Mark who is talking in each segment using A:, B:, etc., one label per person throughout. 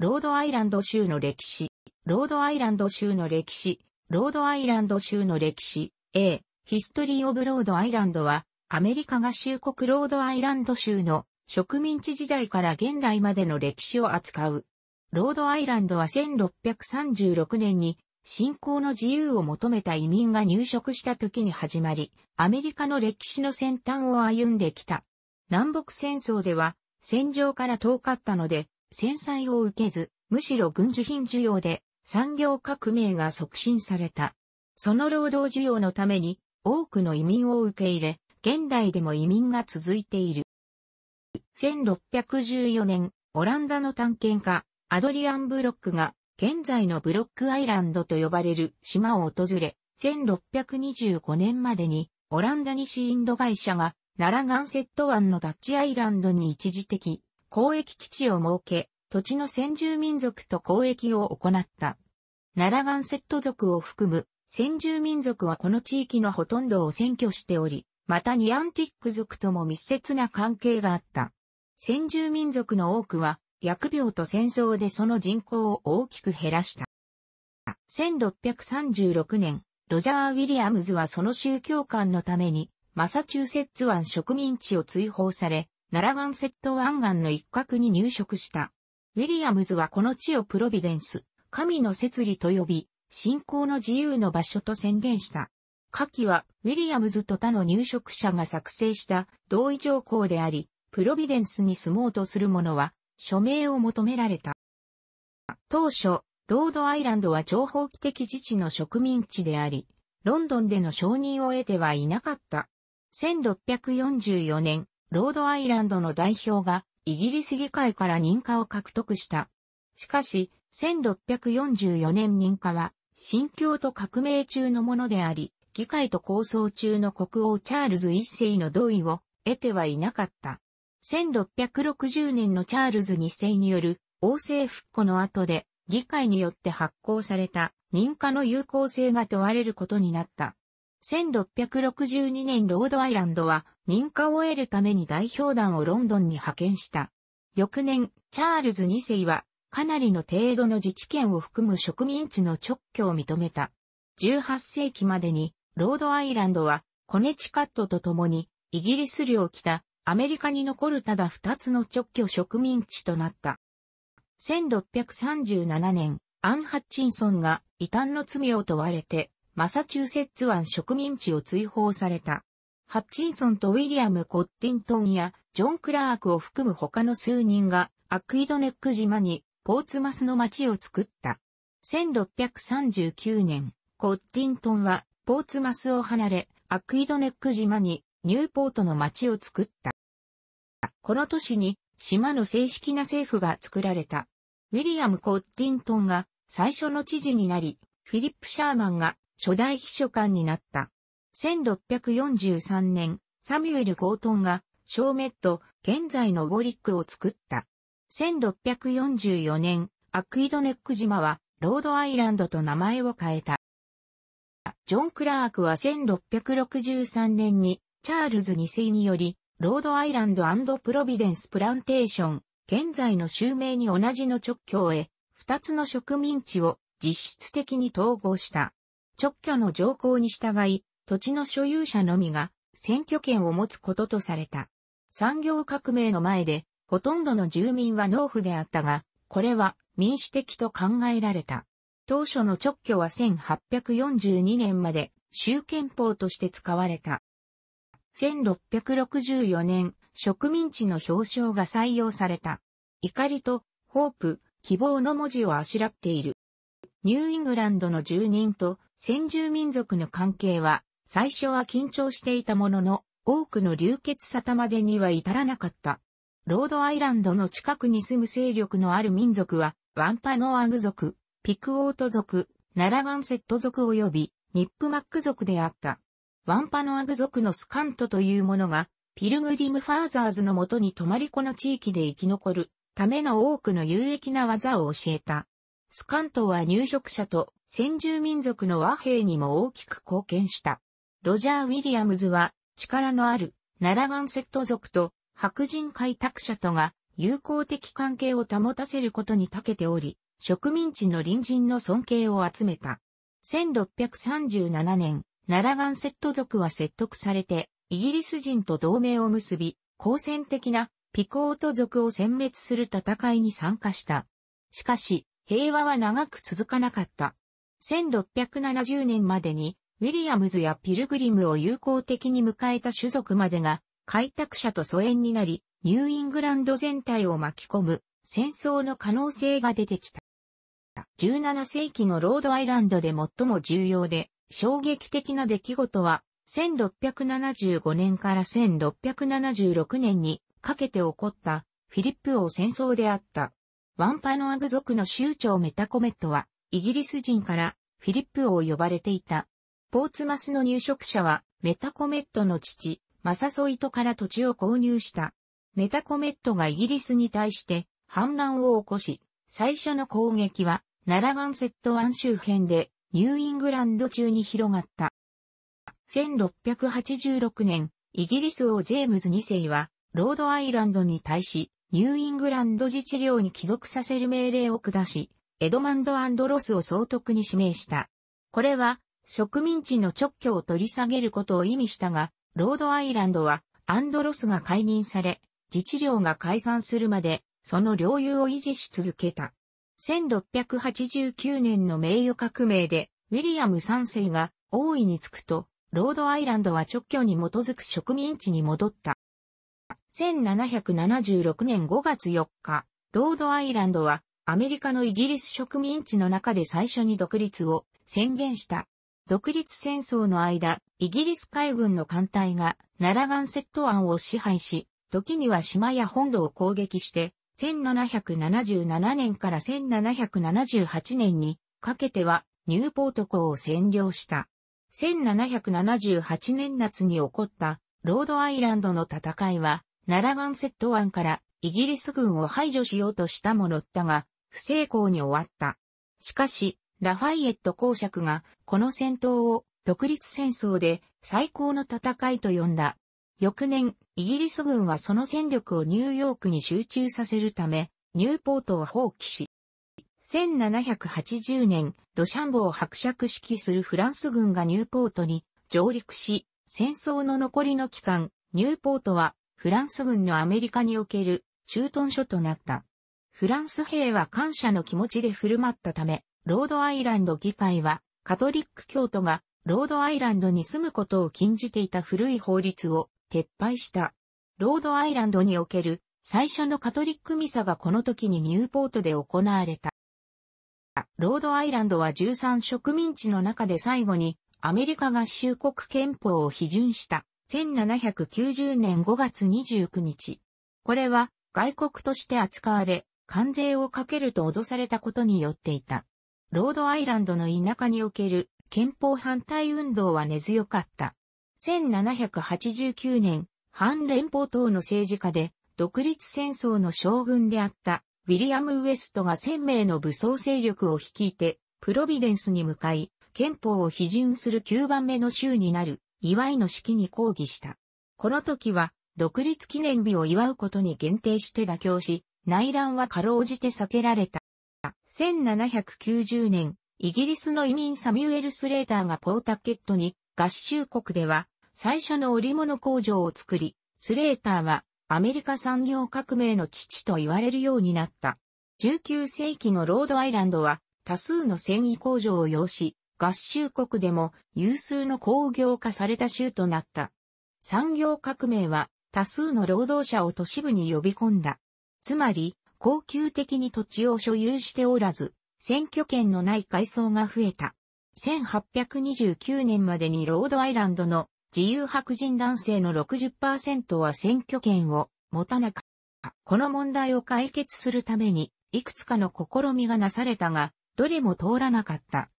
A: ロードアイランド州の歴史、ロードアイランド州の歴史、ロードアイランド州の歴史、A、ヒストリー・オブ・ロード・アイランドは、アメリカ合衆国ロードアイランド州の植民地時代から現代までの歴史を扱う。ロードアイランドは1636年に信仰の自由を求めた移民が入植した時に始まり、アメリカの歴史の先端を歩んできた。南北戦争では戦場から遠かったので、戦災を受けず、むしろ軍需品需要で産業革命が促進された。その労働需要のために多くの移民を受け入れ、現代でも移民が続いている。1614年、オランダの探検家、アドリアン・ブロックが、現在のブロックアイランドと呼ばれる島を訪れ、1625年までに、オランダ西インド会社が、ナラガンセット湾のダッチアイランドに一時的交易基地を設け、土地の先住民族と交易を行った。ナラガンセット族を含む先住民族はこの地域のほとんどを占拠しており、またニアンティック族とも密接な関係があった。先住民族の多くは、薬病と戦争でその人口を大きく減らした。1636年、ロジャー・ウィリアムズはその宗教観のために、マサチューセッツ湾植民地を追放され、ナラガンセット湾岸の一角に入植した。ウィリアムズはこの地をプロビデンス、神の摂理と呼び、信仰の自由の場所と宣言した。下記は、ウィリアムズと他の入植者が作成した同意条項であり、プロビデンスに住もうとする者は、署名を求められた。当初、ロードアイランドは情報機的自治の植民地であり、ロンドンでの承認を得てはいなかった。1644年、ロードアイランドの代表がイギリス議会から認可を獲得した。しかし、1644年認可は、新教と革命中のものであり、議会と構想中の国王チャールズ一世の同意を得てはいなかった。1660年のチャールズ二世による王政復古の後で議会によって発行された認可の有効性が問われることになった。1662年ロードアイランドは認可を得るために代表団をロンドンに派遣した。翌年、チャールズ2世はかなりの程度の自治権を含む植民地の直居を認めた。18世紀までにロードアイランドはコネチカットと共にイギリス領北アメリカに残るただ2つの直居植民地となった。1637年、アン・ハッチンソンが異端の罪を問われてマサチューセッツ湾植民地を追放された。ハッチンソンとウィリアム・コッティントンやジョン・クラークを含む他の数人がアクイドネック島にポーツマスの町を作った。1639年、コッティントンはポーツマスを離れ、アクイドネック島にニューポートの町を作った。この年に島の正式な政府が作られた。ウィリアム・コッティントンが最初の知事になり、フィリップ・シャーマンが初代秘書官になった。1643年、サミュエル・ゴートンが、ショーメット、現在のウォリックを作った。1644年、アクイドネック島は、ロードアイランドと名前を変えた。ジョン・クラークは1663年に、チャールズ2世により、ロードアイランドプロビデンス・プランテーション、現在の州名に同じの直教へ、二つの植民地を実質的に統合した。直居の条項に従い、土地の所有者のみが選挙権を持つこととされた。産業革命の前で、ほとんどの住民は農夫であったが、これは民主的と考えられた。当初の直居は1842年まで州憲法として使われた。1664年、植民地の表彰が採用された。怒りと、ホープ、希望の文字をあしらっている。ニューイングランドの住人と先住民族の関係は、最初は緊張していたものの、多くの流血沙汰までには至らなかった。ロードアイランドの近くに住む勢力のある民族は、ワンパノアグ族、ピクオート族、ナラガンセット族及び、ニップマック族であった。ワンパノアグ族のスカントというものが、ピルグリムファーザーズのもとに泊まりこの地域で生き残るための多くの有益な技を教えた。スカントは入植者と先住民族の和平にも大きく貢献した。ロジャー・ウィリアムズは力のあるナラガンセット族と白人開拓者とが友好的関係を保たせることに長けており、植民地の隣人の尊敬を集めた。1637年、ナラガンセット族は説得されて、イギリス人と同盟を結び、好戦的なピコート族を殲滅する戦いに参加した。しかし、平和は長く続かなかった。1670年までに、ウィリアムズやピルグリムを友好的に迎えた種族までが、開拓者と疎遠になり、ニューイングランド全体を巻き込む戦争の可能性が出てきた。17世紀のロードアイランドで最も重要で、衝撃的な出来事は、1675年から1676年にかけて起こったフィリップ王戦争であった。ワンパノアグ族の州長メタコメットは、イギリス人からフィリップ王呼ばれていた。ポーツマスの入植者は、メタコメットの父、マサソイトから土地を購入した。メタコメットがイギリスに対して反乱を起こし、最初の攻撃は、ナラガンセット湾周辺で、ニューイングランド中に広がった。1686年、イギリス王ジェームズ2世は、ロードアイランドに対し、ニューイングランド自治領に帰属させる命令を下し、エドマンド・アンドロスを総督に指名した。これは、植民地の直居を取り下げることを意味したが、ロードアイランドは、アンドロスが解任され、自治領が解散するまで、その領有を維持し続けた。1689年の名誉革命で、ウィリアム3世が王位につくと、ロードアイランドは直居に基づく植民地に戻った。1776年5月4日、ロードアイランドはアメリカのイギリス植民地の中で最初に独立を宣言した。独立戦争の間、イギリス海軍の艦隊がナラガンセット湾を支配し、時には島や本土を攻撃して、1777年から1778年にかけてはニューポート港を占領した。1778年夏に起こったロードアイランドの戦いはナラガンセット湾からイギリス軍を排除しようとしたものだが、不成功に終わった。しかし、ラファイエット公爵がこの戦闘を独立戦争で最高の戦いと呼んだ。翌年、イギリス軍はその戦力をニューヨークに集中させるため、ニューポートを放棄し、1780年、ロシャンボを伯爵指揮するフランス軍がニューポートに上陸し、戦争の残りの期間、ニューポートはフランス軍のアメリカにおける駐屯所となった。フランス兵は感謝の気持ちで振る舞ったため、ロードアイランド議会は、カトリック教徒がロードアイランドに住むことを禁じていた古い法律を撤廃した。ロードアイランドにおける最初のカトリックミサがこの時にニューポートで行われた。ロードアイランドは13植民地の中で最後にアメリカ合衆国憲法を批准した1790年5月29日。これは外国として扱われ、関税をかけると脅されたことによっていた。ロードアイランドの田舎における憲法反対運動は根強かった。1789年、反連邦党の政治家で、独立戦争の将軍であったウィリアム・ウエストが1000名の武装勢力を率いて、プロビデンスに向かい、憲法を批准する9番目の州になる祝いの式に抗議した。この時は、独立記念日を祝うことに限定して妥協し、内乱はかろうじて避けられた。1790年、イギリスの移民サミュエル・スレーターがポータケットに合衆国では最初の織物工場を作り、スレーターはアメリカ産業革命の父と言われるようになった。19世紀のロードアイランドは多数の繊維工場を要し、合衆国でも有数の工業化された州となった。産業革命は多数の労働者を都市部に呼び込んだ。つまり、恒久的に土地を所有しておらず、選挙権のない階層が増えた。1829年までにロードアイランドの自由白人男性の60%は選挙権を持たなかった。この問題を解決するために、いくつかの試みがなされたが、どれも通らなかった。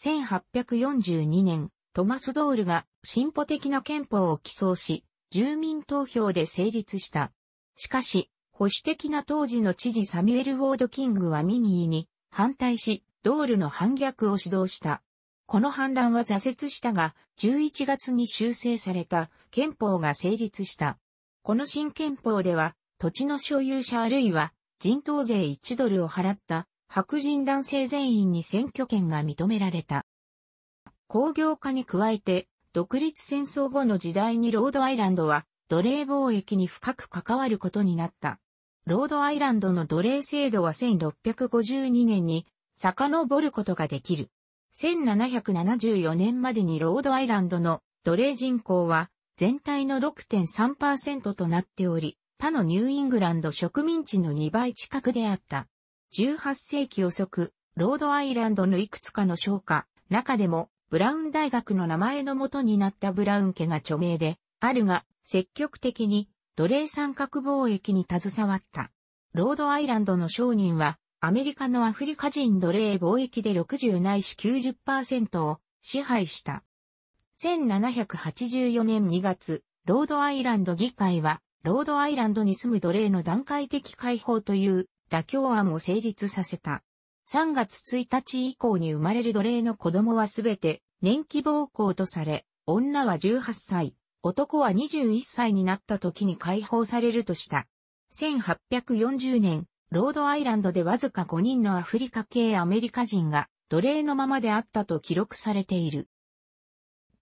A: 1842年、トマス・ドールが進歩的な憲法を起草し、住民投票で成立した。しかし、保守的な当時の知事サミュエル・ウォード・キングはミニーに反対し、ドールの反逆を指導した。この反乱は挫折したが、11月に修正された憲法が成立した。この新憲法では、土地の所有者あるいは人頭税1ドルを払った白人男性全員に選挙権が認められた。工業化に加えて、独立戦争後の時代にロードアイランドは奴隷貿易に深く関わることになった。ロードアイランドの奴隷制度は1652年に遡ることができる。1774年までにロードアイランドの奴隷人口は全体の6.3%となっており、他のニューイングランド植民地の2倍近くであった。18世紀遅く、ロードアイランドのいくつかの商家、中でも、ブラウン大学の名前のもとになったブラウン家が著名で、あるが、積極的に奴隷三角貿易に携わった。ロードアイランドの商人は、アメリカのアフリカ人奴隷貿易で60ないし90%を支配した。1784年2月、ロードアイランド議会は、ロードアイランドに住む奴隷の段階的解放という妥協案を成立させた。3月1日以降に生まれる奴隷の子供はすべて年季暴行とされ、女は18歳、男は21歳になった時に解放されるとした。1840年、ロードアイランドでわずか5人のアフリカ系アメリカ人が奴隷のままであったと記録されている。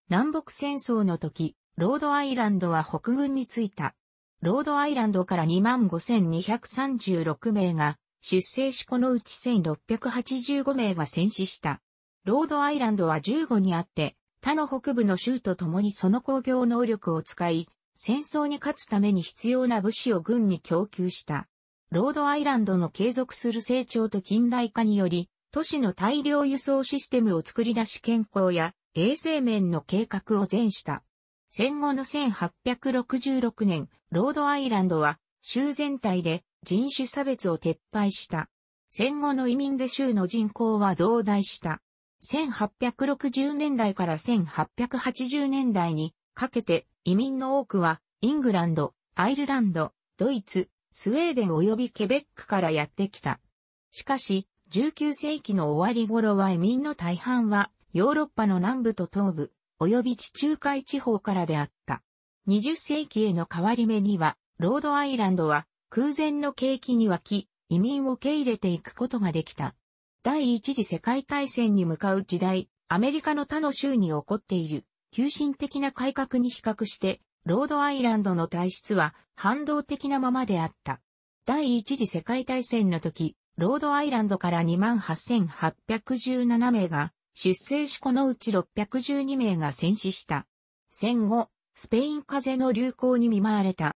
A: 南北戦争の時、ロードアイランドは北軍についたロードアイランドから25,236名が出生しこのうち1,685名が戦死した。ロードアイランドは15にあって、他の北部の州と共にその工業能力を使い、戦争に勝つために必要な物資を軍に供給した。ロードアイランドの継続する成長と近代化により、都市の大量輸送システムを作り出し健康や衛生面の計画を全した。戦後の1866年、ロードアイランドは州全体で人種差別を撤廃した。戦後の移民で州の人口は増大した。1860年代から1880年代にかけて移民の多くはイングランド、アイルランド、ドイツ、スウェーデン及びケベックからやってきた。しかし、19世紀の終わり頃は移民の大半はヨーロッパの南部と東部、及び地中海地方からであった。20世紀への変わり目には、ロードアイランドは空前の景気に湧き、移民を受け入れていくことができた。第一次世界大戦に向かう時代、アメリカの他の州に起こっている、急進的な改革に比較して、ロードアイランドの体質は反動的なままであった。第一次世界大戦の時、ロードアイランドから28,817名が出生子このうち612名が戦死した。戦後、スペイン風邪の流行に見舞われた。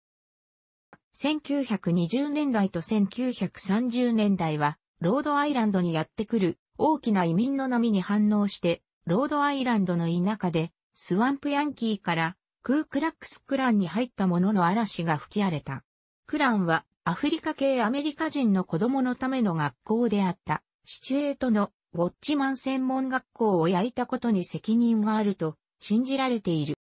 A: 1920年代と1930年代は、ロードアイランドにやってくる大きな移民の波に反応して、ロードアイランドの田舎で、スワンプヤンキーから、クークラックスクランに入った者のの嵐が吹き荒れた。クランは、アフリカ系アメリカ人の子供のための学校であった、シチュエートのウォッチマン専門学校を焼いたことに責任があると信じられている。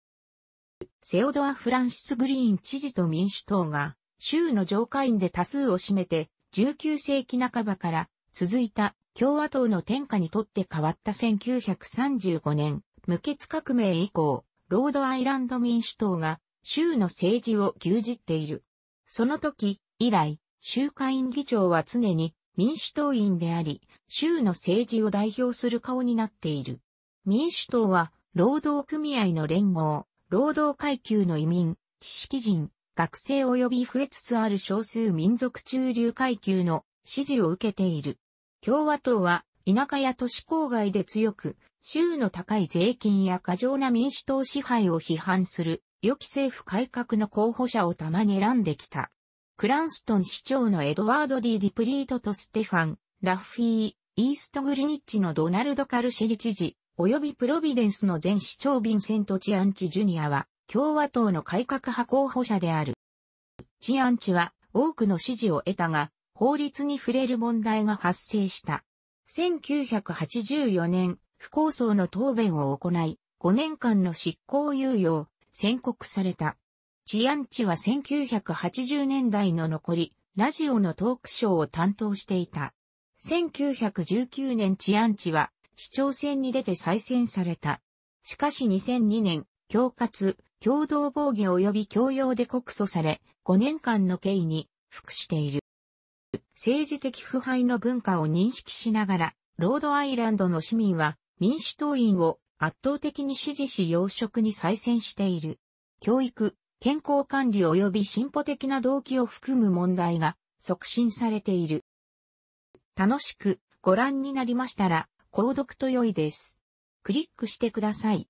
A: セオドア・フランシス・グリーン知事と民主党が州の上下院で多数を占めて19世紀半ばから続いた共和党の天下にとって変わった1935年無血革命以降、ロードアイランド民主党が州の政治を牛耳っている。その時以来、州下院議長は常に民主党員であり、州の政治を代表する顔になっている。民主党は、労働組合の連合、労働階級の移民、知識人、学生及び増えつつある少数民族中流階級の支持を受けている。共和党は、田舎や都市郊外で強く、州の高い税金や過剰な民主党支配を批判する、良き政府改革の候補者をたまに選んできた。クランストン市長のエドワード・ディ・ディプリートとステファン、ラッフィー、イーストグリニッチのドナルド・カルシェリ知事、及びプロビデンスの前市長ヴィンセント・チアンチ・ジュニアは、共和党の改革派候補者である。チアンチは多くの支持を得たが、法律に触れる問題が発生した。1984年、不構想の答弁を行い、5年間の執行猶予を宣告された。治安地は1980年代の残り、ラジオのトークショーを担当していた。1919年治安地は市長選に出て再選された。しかし2002年、恐喝、共同防御及び強要で告訴され、5年間の刑に服している。政治的腐敗の文化を認識しながら、ロードアイランドの市民は民主党員を圧倒的に支持し要職に再選している。教育、健康管理及び進歩的な動機を含む問題が促進されている。楽しくご覧になりましたら、購読と良いです。クリックしてください。